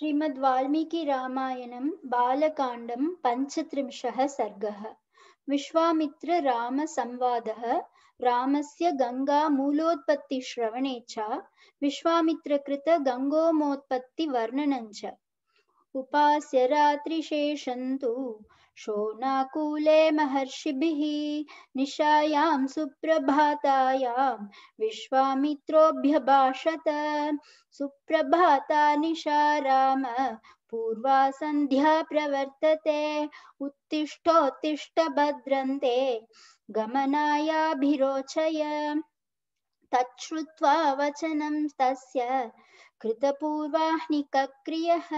श्रीमद् वाल्मीकि रामायणं बालकाण्डं पञ्चत्रिंशः सर्गः विश्वामित्र रामसंवादः रामस्य गङ्गामूलोत्पत्तिश्रवणे च विश्वामित्रकृत गङ्गोमोत्पत्तिवर्णनं च उपास्य रात्रिशेषन्तु शोनाकूले महर्षिभिः निशायां सुप्रभातायां विश्वामित्रोऽभ्यभाषत सुप्रभाता निशा राम पूर्वा सन्ध्या प्रवर्तते उत्तिष्ठोत्तिष्ठ भद्रन्ते भिरोचय तच्छ्रुत्वा वचनं तस्य कृतपूर्वाह्निकक्रियः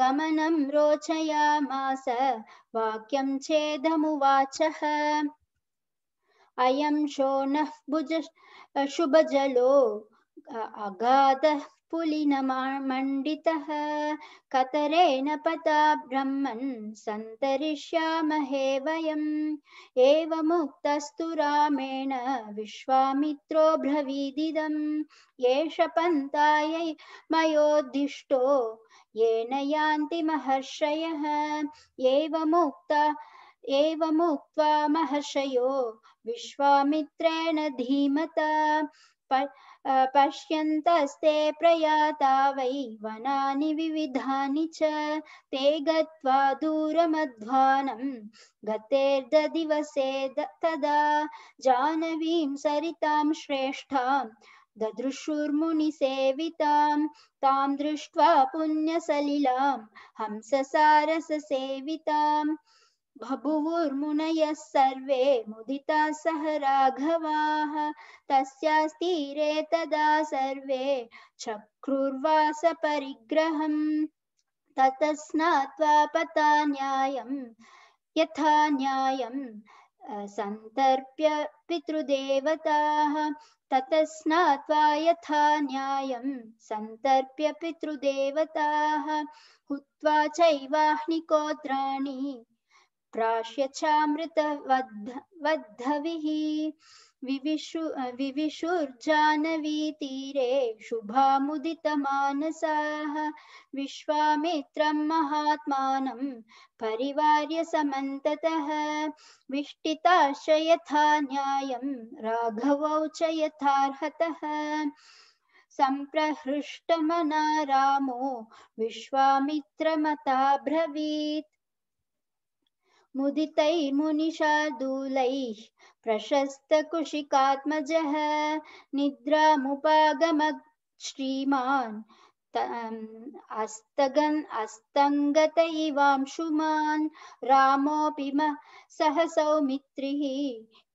गमनं रोचयामास वाक्यं चेदमुवाचः अयं शोनः भुज शुभजलो अगाधः पुलिनमामण्डितः कतरेण पता ब्रह्मन् सन्तरिष्यामहे वयमुक्तस्तु राण रामेण विश्वामित्रो ब्रवीदिदम् एष पन्तायै मयोद्दिष्टो येन यान्ति महर्षयः एवमुक्ता महर्षयो विश्वामित्रेण धीमता पश्यन्तस्ते प्रयाता वै वनानि विविधानि च ते गत्वा दूरमध्वानं गतेर्ददिवसे तदा जानवीं सरितां श्रेष्ठां ददृशुर्मुनिसेवितां तां दृष्ट्वा पुण्यसलिलां हंससारससेविताम् बभुवुर्मुनयः सर्वे मुदिता सह राघवाः तस्यास्तीरे तदा सर्वे चक्रुर्वासपरिग्रहम् ततः स्नात्वा पता न्यायं यथा न्यायं सन्तर्प्य पितृदेवताः ततः यथा न्यायं सन्तर्प्य पितृदेवताः हुत्वा चैवाह्निकोत्राणि प्राश्य चामृत चामृतवद्धविः विविशु विविशुर्जानवीतीरे शुभामुदितमानसाः विश्वामित्रं महात्मानं परिवार्य समन्ततः विष्टिताश्च यथा न्यायं राघवौ च यथार्हतः सम्प्रहृष्टमना रामो विश्वामित्रमता ब्रवीत मुदितैर्मुनिषादूलैः प्रशस्तकुशिकात्मजः निद्रामुपागम श्रीमान् अस्तगन् अस्तङ्गत इवांशुमान् रामोऽपि म सह सौमित्रिः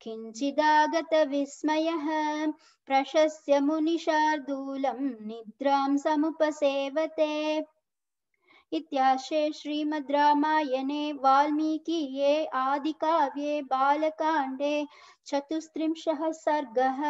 किञ्चिदागतविस्मयः प्रशस्य मुनिशार्दूलं निद्रां समुपसेवते इत्याशे श्रीमद् रामायणे वाल्मीकिये आदिकाव्ये बालकाण्डे चतुस्त्रिंशः सर्गः